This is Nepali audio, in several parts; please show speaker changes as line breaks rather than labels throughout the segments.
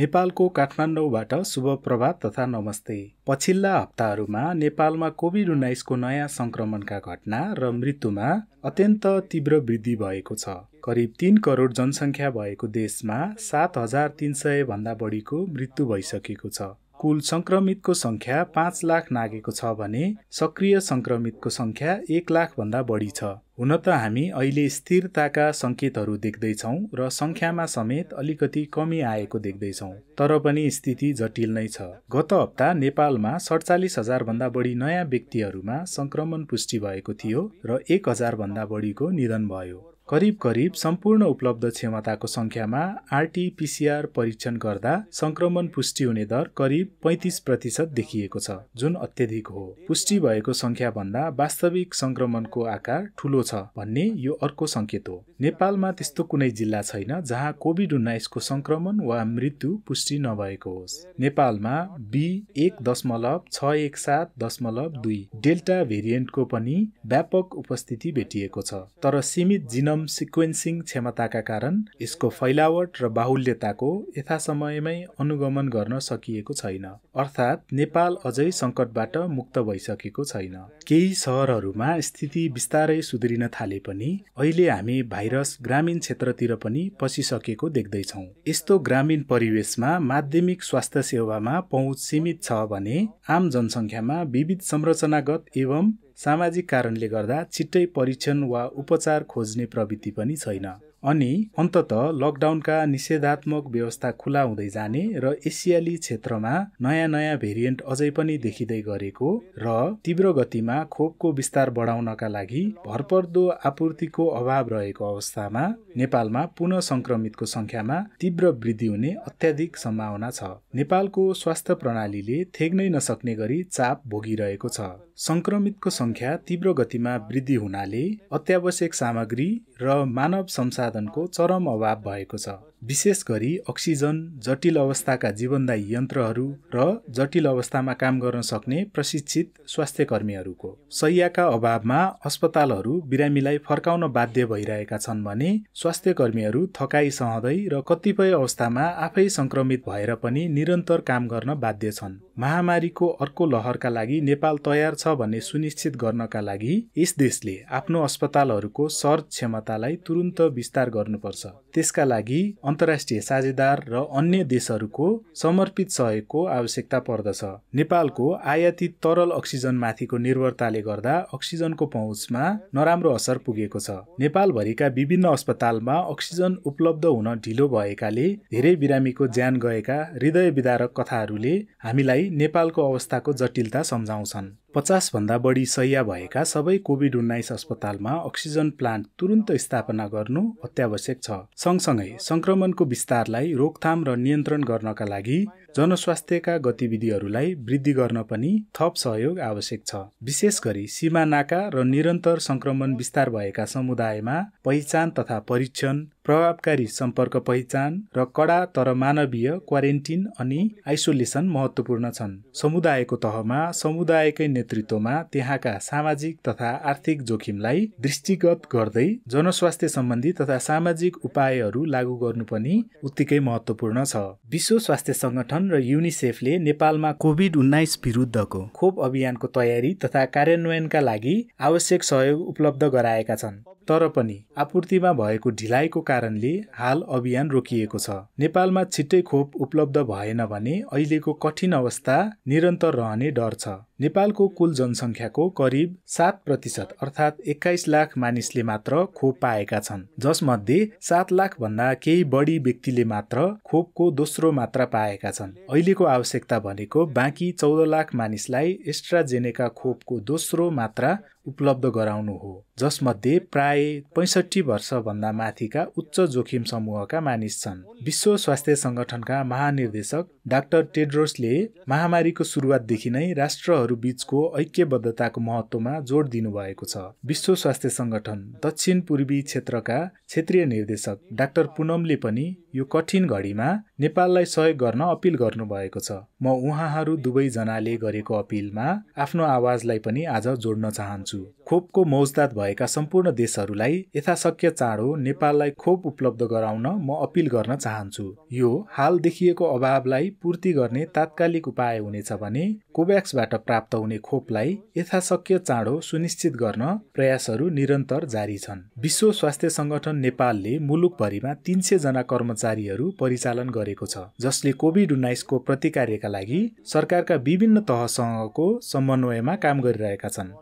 नेपालको काठमाडौँबाट शुभ प्रभात तथा नमस्ते पछिल्ला हप्ताहरूमा नेपालमा कोभिड उन्नाइसको नयाँ सङ्क्रमणका घटना र मृत्युमा अत्यन्त तीव्र वृद्धि भएको छ करिब तिन करोड जनसङ्ख्या भएको देशमा सात हजार तिन सय भन्दा बढीको मृत्यु भइसकेको छ कुल संक्रमितको संख्या पाँच लाख नागेको छ भने सक्रिय सङ्क्रमितको सङ्ख्या एक लाखभन्दा बढी छ हुन त हामी अहिले स्थिरताका सङ्केतहरू देख्दैछौँ र सङ्ख्यामा समेत अलिकति कमी आएको देख्दैछौँ तर पनि स्थिति जटिल नै छ गत हप्ता नेपालमा सडचालिस हजारभन्दा बढी नयाँ व्यक्तिहरूमा सङ्क्रमण पुष्टि भएको थियो र एक हजारभन्दा बढीको निधन भयो करिब करिब सम्पूर्ण उपलब्ध क्षमताको सङ्ख्यामा आरटिपिसिआर परीक्षण गर्दा सङ्क्रमण पुष्टि हुने दर करिब पैँतिस प्रतिशत देखिएको छ जुन अत्यधिक हो पुष्टि भएको सङ्ख्याभन्दा वास्तविक सङ्क्रमणको आकार ठुलो छ भन्ने यो अर्को सङ्केत हो नेपालमा त्यस्तो कुनै जिल्ला छैन जहाँ कोभिड उन्नाइसको सङ्क्रमण वा मृत्यु पुष्टि नभएको होस् नेपालमा बी एक दशमलव छ एक सात दशमलव दुई डेल्टा भेरिएन्टको पनि व्यापक उपस्थिति भेटिएको छ तर सीमित जिनम जिनोम सिक्वेन्सिङ क्षमताका कारण यसको फैलावट र बाहुल्यताको यथासमयमै अनुगमन गर्न सकिएको छैन अर्थात् नेपाल अझै सङ्कटबाट मुक्त भइसकेको छैन केही सहरहरूमा स्थिति बिस्तारै सुध्रिन थाले पनि अहिले हामी भाइरस ग्रामीण क्षेत्रतिर पनि पसिसकेको देख्दैछौँ यस्तो ग्रामीण परिवेशमा माध्यमिक स्वास्थ्य सेवामा पहुँच सीमित छ भने आम जनसङ्ख्यामा विविध संरचनागत एवं सामाजिक कारणले गर्दा छिट्टै परीक्षण वा उपचार खोज्ने प्रवृत्ति पनि छैन अनि अन्तत लकडाउनका निषेधात्मक व्यवस्था खुला हुँदै जाने र एसियाली क्षेत्रमा नयाँ नयाँ भेरिएन्ट अझै पनि देखिँदै गरेको र तीव्र गतिमा खोपको विस्तार बढाउनका लागि भरपर्दो आपूर्तिको अभाव रहेको अवस्थामा नेपालमा पुनः संक्रमितको संख्यामा तीव्र वृद्धि हुने अत्याधिक सम्भावना छ नेपालको स्वास्थ्य प्रणालीले थेग्नै नसक्ने गरी चाप भोगिरहेको छ सङ्क्रमितको सङ्ख्या तीव्र गतिमा वृद्धि हुनाले अत्यावश्यक सामग्री र मानव संसाधनको चरम अभाव भएको छ विशेष गरी अक्सिजन जटिल अवस्थाका जीवनदायी यन्त्रहरू र जटिल अवस्थामा काम गर्न सक्ने प्रशिक्षित स्वास्थ्य कर्मीहरूको सयका अभावमा अस्पतालहरू बिरामीलाई फर्काउन बाध्य भइरहेका छन् भने स्वास्थ्य कर्मीहरू थकाइ सहँदै र कतिपय अवस्थामा आफै संक्रमित भएर पनि निरन्तर काम गर्न बाध्य छन् महामारीको अर्को लहरका लागि नेपाल तयार छ भन्ने सुनिश्चित गर्नका लागि यस देशले आफ्नो अस्पतालहरूको सर क्षमतालाई तुरुन्त विस्तार गर्नुपर्छ त्यसका लागि अन्तर्राष्ट्रिय साझेदार र अन्य देशहरूको समर्पित सहयोगको आवश्यकता पर्दछ नेपालको आयातित तरल अक्सिजनमाथिको निर्भरताले गर्दा अक्सिजनको पहुँचमा नराम्रो असर पुगेको छ नेपालभरिका विभिन्न अस्पतालमा अक्सिजन उपलब्ध हुन ढिलो भएकाले धेरै बिरामीको ज्यान गएका हृदय विदारक कथाहरूले हामीलाई नेपालको अवस्थाको जटिलता सम्झाउँछन् पचासभन्दा बढी सय भएका सबै कोभिड उन्नाइस अस्पतालमा अक्सिजन प्लान्ट तुरन्त स्थापना गर्नु अत्यावश्यक छ सँगसँगै सङ्क्रमणको विस्तारलाई रोकथाम र नियन्त्रण गर्नका लागि जनस्वास्थ्यका गतिविधिहरूलाई वृद्धि गर्न पनि थप सहयोग आवश्यक छ विशेष गरी सीमानाका र निरन्तर सङ्क्रमण विस्तार भएका समुदायमा पहिचान तथा परीक्षण प्रभावकारी सम्पर्क पहिचान र कडा तर मानवीय क्वारेन्टिन अनि आइसोलेसन महत्त्वपूर्ण छन् समुदायको तहमा समुदायकै नेतृत्वमा त्यहाँका सामाजिक तथा आर्थिक जोखिमलाई दृष्टिगत गर्दै जनस्वास्थ्य सम्बन्धी तथा सामाजिक उपायहरू लागू गर्नु पनि उत्तिकै महत्त्वपूर्ण छ विश्व स्वास्थ्य सङ्गठन र युनिसेफले नेपालमा कोभिड उन्नाइस विरुद्धको खोप अभियानको तयारी तथा कार्यान्वयनका लागि आवश्यक सहयोग उपलब्ध गराएका छन् तर पनि आपूर्तिमा भएको ढिलाइको कारणले हाल अभियान रोकिएको छ नेपालमा छिट्टै खोप उपलब्ध भएन भने अहिलेको कठिन अवस्था निरन्तर रहने डर छ नेपालको कुल जनसङ्ख्याको करिब सात प्रतिशत अर्थात् एक्काइस लाख मानिसले मात्र खोप पाएका छन् जसमध्ये सात लाख भन्दा केही बढी व्यक्तिले मात्र खोपको दोस्रो मात्रा पाएका छन् अहिलेको आवश्यकता भनेको बाँकी चौध लाख मानिसलाई एस्ट्राजेनेका खोपको दोस्रो मात्रा उपलब्ध गराउनु हो जसमध्ये प्राय पैँसठी वर्षभन्दा माथिका उच्च जोखिम समूहका मानिस छन् विश्व स्वास्थ्य सङ्गठनका महानिर्देशक डाक्टर टेड्रोसले महामारीको सुरुवातदेखि नै राष्ट्रहरू बीचको ऐक्यबद्धताको महत्त्वमा जोड दिनुभएको छ विश्व स्वास्थ्य सङ्गठन दक्षिण पूर्वी क्षेत्रका क्षेत्रीय निर्देशक डाक्टर पुनमले पनि यो कठिन घडीमा नेपाललाई सहयोग गर्न अपिल गर्नुभएको छ म उहाँहरू दुवैजनाले गरेको अपिलमा आफ्नो आवाजलाई पनि आज जोड्न चाहन्छु खोपको मौजदात भएका सम्पूर्ण देशहरूलाई यथाशक्य चाँडो नेपाललाई खोप उपलब्ध गराउन म अपिल गर्न चाहन्छु यो हाल देखिएको अभावलाई पूर्ति गर्ने तात्कालिक उपाय हुनेछ भने कोभ्याक्सबाट प्राप्त हुने खोपलाई यथाशक्य चाँडो सुनिश्चित गर्न प्रयासहरू निरन्तर जारी छन् विश्व स्वास्थ्य संगठन नेपालले मुलुकभरिमा तीन सय जना कर्मचारीहरू परिचालन गरेको छ जसले कोभिड उन्नाइसको प्रतिकारका लागि सरकारका विभिन्न तहसँगको समन्वयमा काम गरिरहेका छन्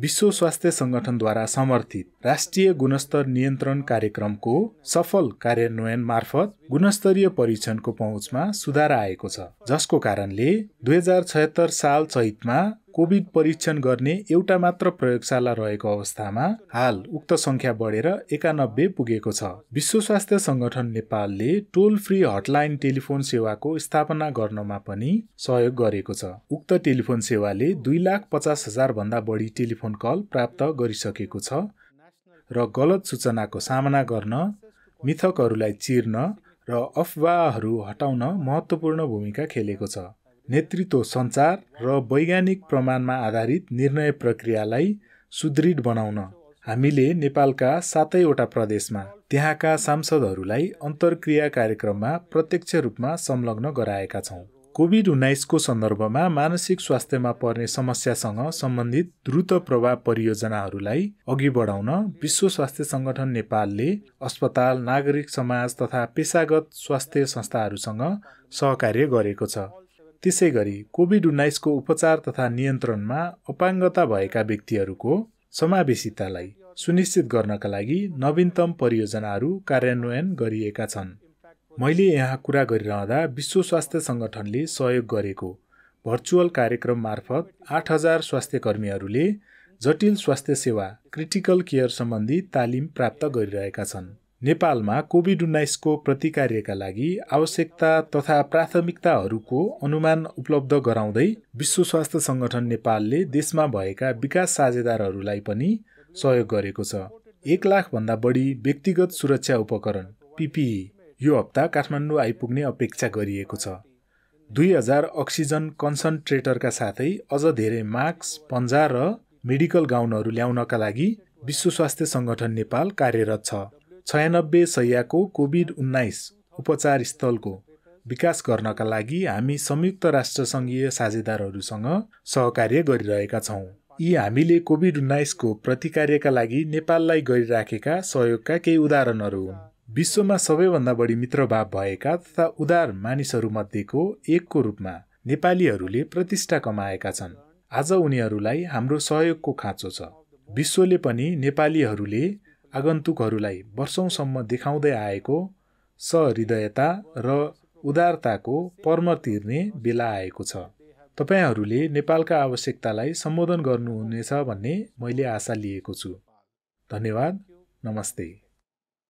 विश्व स्वास्थ्य सङ्गठनद्वारा समर्थित राष्ट्रिय गुणस्तर नियन्त्रण कार्यक्रमको सफल कार्यान्वयन मार्फत गुणस्तरीय परीक्षणको पहुँचमा सुधार आएको छ जसको कारणले दुई हजार साल चैतमा कोभिड परीक्षण गर्ने एउटा मात्र प्रयोगशाला रहेको अवस्थामा हाल उक्त संख्या बढेर एकानब्बे पुगेको छ विश्व स्वास्थ्य सङ्गठन नेपालले टोल फ्री हटलाइन टेलिफोन सेवाको स्थापना गर्नमा पनि सहयोग गरेको छ उक्त टेलिफोन सेवाले दुई लाख पचास हजार भन्दा बढी टेलिफोन कल प्राप्त गरिसकेको छ र गलत सूचनाको सामना गर्न मिथकहरूलाई चिर्न र अफवाहहरू हटाउन महत्त्वपूर्ण भूमिका खेलेको छ नेतृत्व सञ्चार र वैज्ञानिक प्रमाणमा आधारित निर्णय प्रक्रियालाई सुदृढ बनाउन हामीले नेपालका सातैवटा प्रदेशमा त्यहाँका सांसदहरूलाई अन्तर्क्रिया कार्यक्रममा प्रत्यक्ष रूपमा संलग्न गराएका छौँ कोभिड उन्नाइसको सन्दर्भमा मानसिक स्वास्थ्यमा पर्ने समस्यासँग सम्बन्धित द्रुत प्रभाव परियोजनाहरूलाई अघि बढाउन विश्व स्वास्थ्य सङ्गठन नेपालले अस्पताल नागरिक समाज तथा पेसागत स्वास्थ्य संस्थाहरूसँग सहकार्य गरेको छ त्यसै गरी कोभिड उन्नाइसको उपचार तथा नियन्त्रणमा अपाङ्गता भएका व्यक्तिहरूको समावेशितालाई सुनिश्चित गर्नका लागि नवीनतम परियोजनाहरू कार्यान्वयन गरिएका छन् मैले यहाँ कुरा गरिरहँदा विश्व स्वास्थ्य सङ्गठनले सहयोग गरेको भर्चुअल कार्यक्रम मार्फत आठ हजार स्वास्थ्य कर्मीहरूले जटिल स्वास्थ्य सेवा क्रिटिकल केयर सम्बन्धी तालिम प्राप्त गरिरहेका छन् नेपालमा कोभिड उन्नाइसको प्रतिकार्यका लागि आवश्यकता तथा प्राथमिकताहरूको अनुमान उपलब्ध गराउँदै विश्व स्वास्थ्य सङ्गठन नेपालले देशमा भएका विकास साझेदारहरूलाई पनि सहयोग गरेको छ एक लाखभन्दा बढी व्यक्तिगत सुरक्षा उपकरण पिपिई e, यो हप्ता काठमाडौँ आइपुग्ने अपेक्षा गरिएको छ दुई हजार अक्सिजन कन्सन्ट्रेटरका साथै अझ धेरै मास्क पन्जा र मेडिकल गाउनहरू ल्याउनका लागि विश्व स्वास्थ्य सङ्गठन नेपाल कार्यरत छ छयानब्बे सयको कोभिड उन्नाइस उपचार स्थलको विकास गर्नका लागि हामी संयुक्त राष्ट्रसङ्घीय साझेदारहरूसँग सहकार्य गरिरहेका छौँ यी हामीले कोभिड उन्नाइसको प्रतिकारका लागि नेपाललाई गरिराखेका सहयोगका केही उदाहरणहरू हुन् विश्वमा सबैभन्दा बढी मित्रभाव भएका तथा उदार मानिसहरूमध्येको एकको रूपमा नेपालीहरूले प्रतिष्ठा कमाएका छन् आज उनीहरूलाई हाम्रो सहयोगको खाँचो छ विश्वले पनि नेपालीहरूले आगन्तुकहरूलाई वर्षौँसम्म देखाउँदै आएको सहृदयता र उदारताको पर्म तिर्ने बेला आएको छ तपाईँहरूले नेपालका आवश्यकतालाई सम्बोधन गर्नुहुनेछ भन्ने मैले आशा लिएको छु धन्यवाद नमस्ते